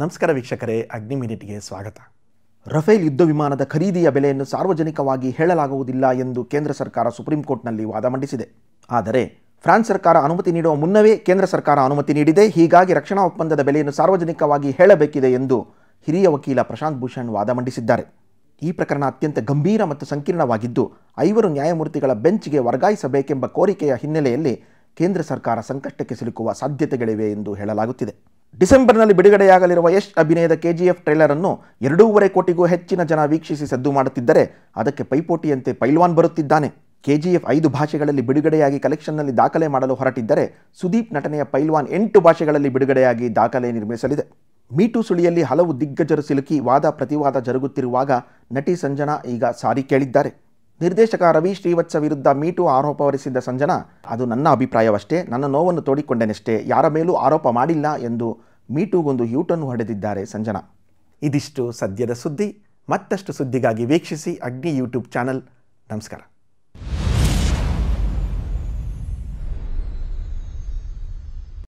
ನಮಸ್ಕಾರ ವೀಕ್ಷಕರೇ ಅಗ್ನಿ ಮಿನಿಟ್ಗೆ ಸ್ವಾಗತ ರಫೇಲ್ ಯುದ್ಧ ವಿಮಾನದ ಖರೀದಿಯ ಬೆಲೆಯನ್ನು ಸಾರ್ವಜನಿಕವಾಗಿ ಹೇಳಲಾಗುವುದಿಲ್ಲ ಎಂದು ಕೇಂದ್ರ ಸರ್ಕಾರ ಸುಪ್ರೀಂ ಕೋರ್ಟ್ನಲ್ಲಿ ವಾದ ಮಂಡಿಸಿದೆ ಆದರೆ ಫ್ರಾನ್ಸ್ ಸರ್ಕಾರ ಅನುಮತಿ ನೀಡುವ ಮುನ್ನವೇ ಕೇಂದ್ರ ಸರ್ಕಾರ ಅನುಮತಿ ನೀಡಿದೆ ಹೀಗಾಗಿ ರಕ್ಷಣಾ ಒಪ್ಪಂದದ ಬೆಲೆಯನ್ನು ಸಾರ್ವಜನಿಕವಾಗಿ ಹೇಳಬೇಕಿದೆ ಎಂದು ಹಿರಿಯ ವಕೀಲ ಪ್ರಶಾಂತ್ ಭೂಷಣ್ ವಾದ ಮಂಡಿಸಿದ್ದಾರೆ ಈ ಪ್ರಕರಣ ಅತ್ಯಂತ ಗಂಭೀರ ಮತ್ತು ಸಂಕೀರ್ಣವಾಗಿದ್ದು ಐವರು ನ್ಯಾಯಮೂರ್ತಿಗಳ ಬೆಂಚ್ಗೆ ವರ್ಗಾಯಿಸಬೇಕೆಂಬ ಕೋರಿಕೆಯ ಹಿನ್ನೆಲೆಯಲ್ಲಿ ಕೇಂದ್ರ ಸರ್ಕಾರ ಸಂಕಷ್ಟಕ್ಕೆ ಸಿಲುಕುವ ಸಾಧ್ಯತೆಗಳಿವೆ ಎಂದು ಹೇಳಲಾಗುತ್ತಿದೆ ಡಿಸೆಂಬರ್ನಲ್ಲಿ ಬಿಡುಗಡೆಯಾಗಲಿರುವ ಯಶ್ ಅಭಿನಯದ ಕೆಜಿಎಫ್ ಟ್ರೈಲರ್ ಅನ್ನು ಎರಡೂವರೆ ಕೋಟಿಗೂ ಹೆಚ್ಚಿನ ಜನ ವೀಕ್ಷಿಸಿ ಸದ್ದು ಮಾಡುತ್ತಿದ್ದರೆ ಅದಕ್ಕೆ ಪೈಪೋಟಿಯಂತೆ ಪೈಲ್ವಾನ್ ಬರುತ್ತಿದ್ದಾನೆ ಕೆಜಿಎಫ್ ಐದು ಭಾಷೆಗಳಲ್ಲಿ ಬಿಡುಗಡೆಯಾಗಿ ಕಲೆಕ್ಷನ್ನಲ್ಲಿ ದಾಖಲೆ ಮಾಡಲು ಹೊರಟಿದ್ದರೆ ಸುದೀಪ್ ನಟನೆಯ ಪೈಲ್ವಾನ್ ಎಂಟು ಭಾಷೆಗಳಲ್ಲಿ ಬಿಡುಗಡೆಯಾಗಿ ದಾಖಲೆ ನಿರ್ಮಿಸಲಿದೆ ಮೀಟು ಸುಳಿಯಲ್ಲಿ ಹಲವು ದಿಗ್ಗಜರು ಸಿಲುಕಿ ವಾದ ಪ್ರತಿವಾದ ಜರುಗುತ್ತಿರುವಾಗ ನಟಿ ಸಂಜನಾ ಈಗ ಸಾರಿ ಕೇಳಿದ್ದಾರೆ ನಿರ್ದೇಶಕ ರವಿ ಶ್ರೀವತ್ಸ ವಿರುದ್ಧ ಮೀಟು ಆರೋಪ ಹೊರಿಸಿದ್ದ ಸಂಜನಾ ಅದು ನನ್ನ ಅಭಿಪ್ರಾಯವಷ್ಟೇ ನನ್ನ ನೋವನ್ನು ತೋಡಿಕೊಂಡೆನಷ್ಟೇ ಯಾರ ಮೇಲೂ ಆರೋಪ ಮಾಡಿಲ್ಲ ಎಂದು ಮೀಟೂಗೊಂದು ಯೂಟನ್ನು ಹೊಡೆದಿದ್ದಾರೆ ಸಂಜನಾ ಇದಿಷ್ಟು ಸದ್ಯದ ಸುದ್ದಿ ಮತ್ತಷ್ಟು ಸುದ್ದಿಗಾಗಿ ವೀಕ್ಷಿಸಿ ಅಗ್ನಿ ಯೂಟ್ಯೂಬ್ ಚಾನಲ್ ನಮಸ್ಕಾರ